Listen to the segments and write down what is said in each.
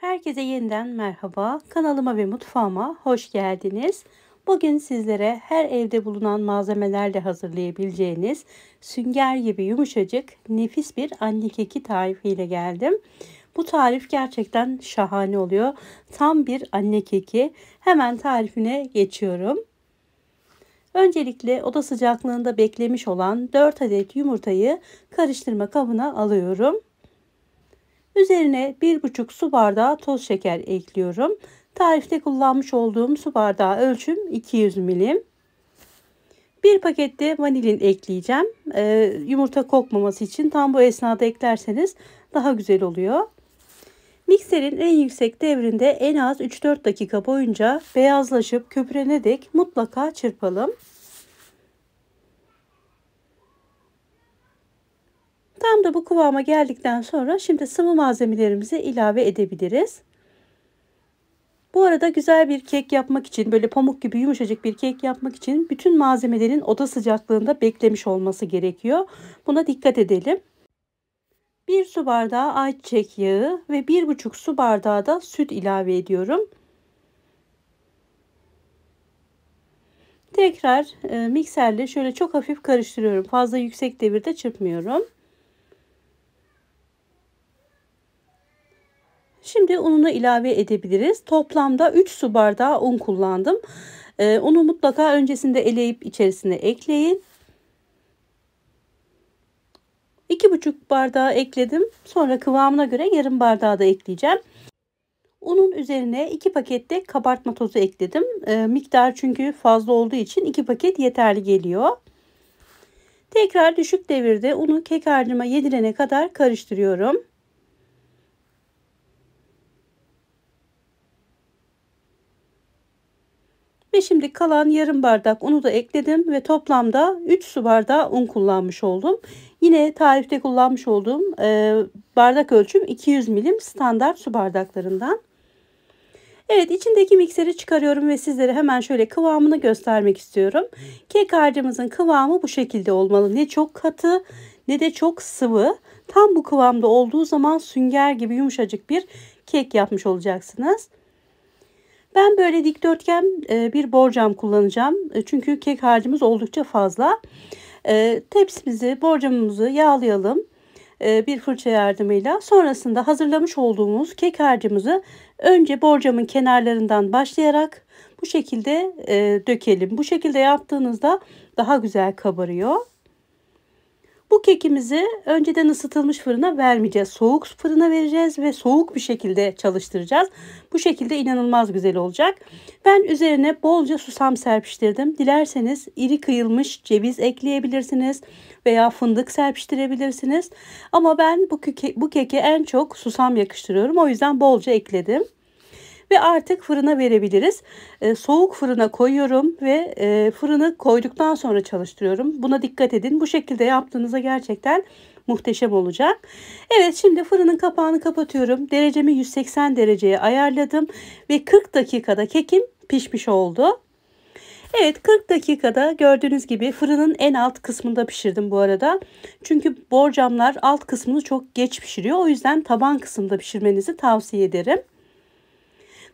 Herkese yeniden merhaba. Kanalıma ve mutfağıma hoş geldiniz. Bugün sizlere her evde bulunan malzemelerle hazırlayabileceğiniz sünger gibi yumuşacık nefis bir anne keki tarifiyle geldim. Bu tarif gerçekten şahane oluyor. Tam bir anne keki. Hemen tarifine geçiyorum. Öncelikle oda sıcaklığında beklemiş olan 4 adet yumurtayı karıştırma kabına alıyorum. Üzerine 1,5 su bardağı toz şeker ekliyorum. Tarifte kullanmış olduğum su bardağı ölçüm 200 milim. Bir pakette vanilin ekleyeceğim. Ee, yumurta kokmaması için tam bu esnada eklerseniz daha güzel oluyor. Mikserin en yüksek devrinde en az 3-4 dakika boyunca beyazlaşıp köpürene dek mutlaka çırpalım. Tam da bu kıvama geldikten sonra şimdi sıvı malzemelerimizi ilave edebiliriz. Bu arada güzel bir kek yapmak için böyle pamuk gibi yumuşacık bir kek yapmak için bütün malzemelerin oda sıcaklığında beklemiş olması gerekiyor. Buna dikkat edelim. 1 su bardağı ayçiçek yağı ve 1,5 su bardağı da süt ilave ediyorum. Tekrar e, mikserle şöyle çok hafif karıştırıyorum. Fazla yüksek devirde çırpmıyorum. Şimdi ununu ilave edebiliriz. Toplamda 3 su bardağı un kullandım. Ee, unu mutlaka öncesinde eleyip içerisine ekleyin. 2,5 bardağı ekledim. Sonra kıvamına göre yarım bardağı da ekleyeceğim. Unun üzerine 2 pakette kabartma tozu ekledim. E, miktar çünkü fazla olduğu için 2 paket yeterli geliyor. Tekrar düşük devirde unu kek harcıma yedirene kadar karıştırıyorum. Ve şimdi kalan yarım bardak unu da ekledim ve toplamda 3 su bardağı un kullanmış oldum. Yine tarifte kullanmış olduğum e, bardak ölçüm 200 milim standart su bardaklarından. Evet içindeki mikseri çıkarıyorum ve sizlere hemen şöyle kıvamını göstermek istiyorum. Kek harcımızın kıvamı bu şekilde olmalı. Ne çok katı ne de çok sıvı. Tam bu kıvamda olduğu zaman sünger gibi yumuşacık bir kek yapmış olacaksınız. Ben böyle dikdörtgen e, bir borcam kullanacağım. E, çünkü kek harcımız oldukça fazla. E, tepsimizi, borcamımızı yağlayalım bir fırça yardımıyla. Sonrasında hazırlamış olduğumuz kek harcımızı önce borcamın kenarlarından başlayarak bu şekilde dökelim. Bu şekilde yaptığınızda daha güzel kabarıyor. Bu kekimizi önceden ısıtılmış fırına vermeyeceğiz. Soğuk fırına vereceğiz ve soğuk bir şekilde çalıştıracağız. Bu şekilde inanılmaz güzel olacak. Ben üzerine bolca susam serpiştirdim. Dilerseniz iri kıyılmış ceviz ekleyebilirsiniz veya fındık serpiştirebilirsiniz. Ama ben bu, keke, bu keke en çok susam yakıştırıyorum. O yüzden bolca ekledim ve artık fırına verebiliriz. E, soğuk fırına koyuyorum ve e, fırını koyduktan sonra çalıştırıyorum. Buna dikkat edin. Bu şekilde yaptığınızda gerçekten muhteşem olacak. Evet şimdi fırının kapağını kapatıyorum. Derecemi 180 dereceye ayarladım ve 40 dakikada kekim pişmiş oldu. Evet 40 dakikada gördüğünüz gibi fırının en alt kısmında pişirdim bu arada. Çünkü borcamlar alt kısmını çok geç pişiriyor. O yüzden taban kısımda pişirmenizi tavsiye ederim.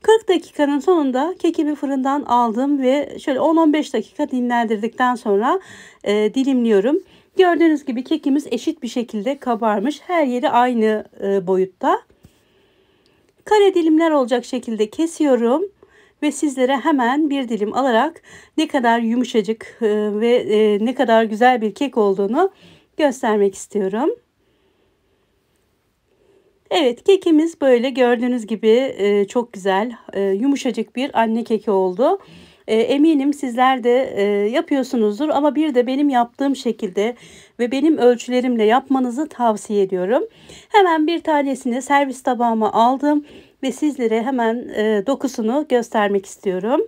40 dakikanın sonunda kekimi fırından aldım ve şöyle 10-15 dakika dinlendirdikten sonra e, dilimliyorum. Gördüğünüz gibi kekimiz eşit bir şekilde kabarmış. Her yeri aynı e, boyutta. Kare dilimler olacak şekilde kesiyorum ve sizlere hemen bir dilim alarak ne kadar yumuşacık e, ve e, ne kadar güzel bir kek olduğunu göstermek istiyorum. Evet kekimiz böyle gördüğünüz gibi e, çok güzel e, yumuşacık bir anne keki oldu. E, eminim sizler de e, yapıyorsunuzdur ama bir de benim yaptığım şekilde ve benim ölçülerimle yapmanızı tavsiye ediyorum. Hemen bir tanesini servis tabağıma aldım ve sizlere hemen e, dokusunu göstermek istiyorum.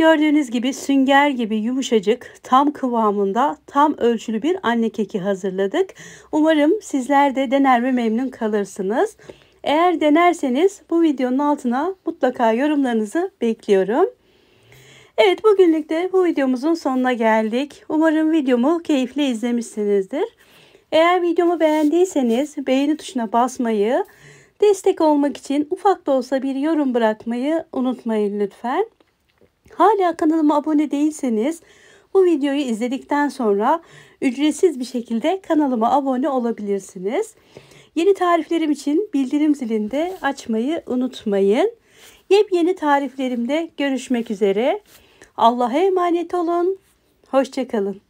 Gördüğünüz gibi sünger gibi yumuşacık, tam kıvamında, tam ölçülü bir anne keki hazırladık. Umarım sizler de dener ve memnun kalırsınız. Eğer denerseniz bu videonun altına mutlaka yorumlarınızı bekliyorum. Evet bugünlük de bu videomuzun sonuna geldik. Umarım videomu keyifle izlemişsinizdir. Eğer videomu beğendiyseniz beğeni tuşuna basmayı, destek olmak için ufak da olsa bir yorum bırakmayı unutmayın lütfen. Hala kanalıma abone değilseniz bu videoyu izledikten sonra ücretsiz bir şekilde kanalıma abone olabilirsiniz. Yeni tariflerim için bildirim zilini de açmayı unutmayın. Yepyeni tariflerimde görüşmek üzere. Allah'a emanet olun. Hoşçakalın.